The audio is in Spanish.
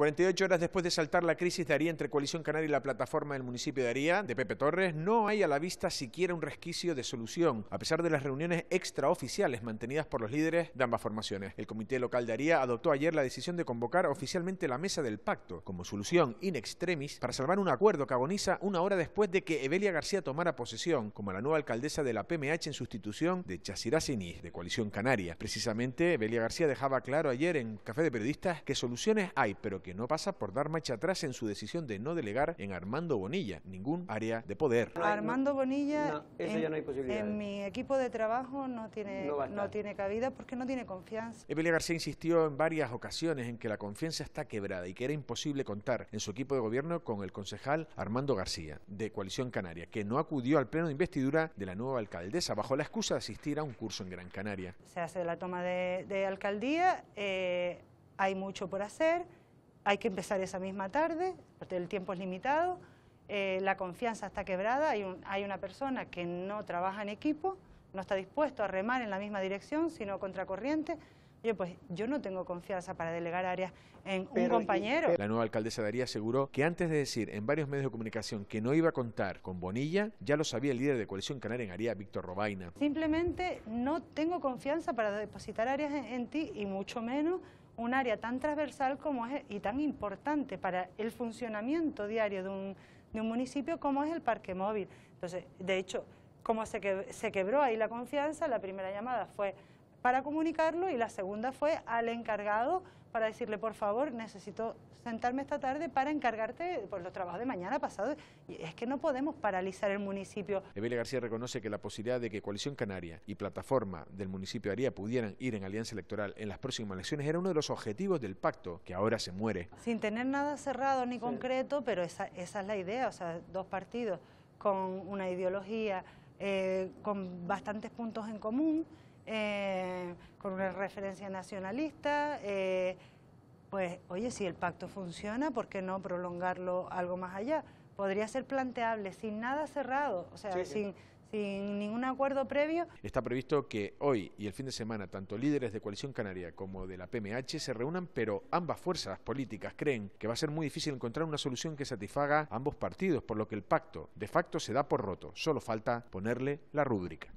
48 horas después de saltar la crisis de Aría entre Coalición Canaria y la plataforma del municipio de Aría, de Pepe Torres, no hay a la vista siquiera un resquicio de solución, a pesar de las reuniones extraoficiales mantenidas por los líderes de ambas formaciones. El Comité Local de Aría adoptó ayer la decisión de convocar oficialmente la mesa del pacto, como solución in extremis, para salvar un acuerdo que agoniza una hora después de que Evelia García tomara posesión como la nueva alcaldesa de la PMH en sustitución de Chasirá de Coalición Canaria. Precisamente, Evelia García dejaba claro ayer en Café de Periodistas que soluciones hay, pero que no pasa por dar marcha atrás en su decisión de no delegar en Armando Bonilla ningún área de poder. Armando Bonilla, en, mi equipo de trabajo no tiene, no, tiene cabida porque no tiene confianza. Evelia García insistió en varias ocasiones en que la confianza está quebrada y que era imposible contar en su equipo de gobierno con el concejal Armando García, de Coalición Canaria, que no acudió al pleno de investidura de la nueva alcaldesa bajo la excusa de asistir a un curso en Gran Canaria. Se hace la toma de, alcaldía, eh, hay mucho por hacer, hay que empezar esa misma tarde, porque el tiempo es limitado, eh, la confianza está quebrada, hay, hay, una persona que no trabaja en equipo, no está dispuesto a remar en la misma dirección, sino contracorriente. Yo pues yo no tengo confianza para delegar áreas en un compañero. La nueva alcaldesa Daría aseguró que antes de decir en varios medios de comunicación que no iba a contar con Bonilla, ya lo sabía el líder de Coalición Canaria en Aría, Víctor Robaina. Simplemente no tengo confianza para depositar áreas en ti y mucho menos un área tan transversal como es y tan importante para el funcionamiento diario de un, municipio como es el parque móvil. Entonces, de hecho, como se quebró ahí la confianza, la primera llamada fue para comunicarlo y la segunda fue al encargado para decirle, por favor, necesito sentarme esta tarde para encargarte por los trabajos de mañana pasado. Y es que no podemos paralizar el municipio. Evelia García reconoce que la posibilidad de que Coalición Canaria y Plataforma del municipio de Aría pudieran ir en alianza electoral en las próximas elecciones era uno de los objetivos del pacto, que ahora se muere. Sin tener nada cerrado ni concreto, pero esa, es la idea, o sea, dos partidos con una ideología, eh, con bastantes puntos en común, eh, con una referencia nacionalista. Eh, pues, oye, si el pacto funciona, ¿por qué no prolongarlo algo más allá? Podría ser planteable sin nada cerrado, o sea, sin, sin ningún acuerdo previo. Está previsto que hoy y el fin de semana tanto líderes de Coalición Canaria como de la PMH se reúnan, pero ambas fuerzas políticas creen que va a ser muy difícil encontrar una solución que satisfaga a ambos partidos, por lo que el pacto de facto se da por roto. Solo falta ponerle la rúbrica.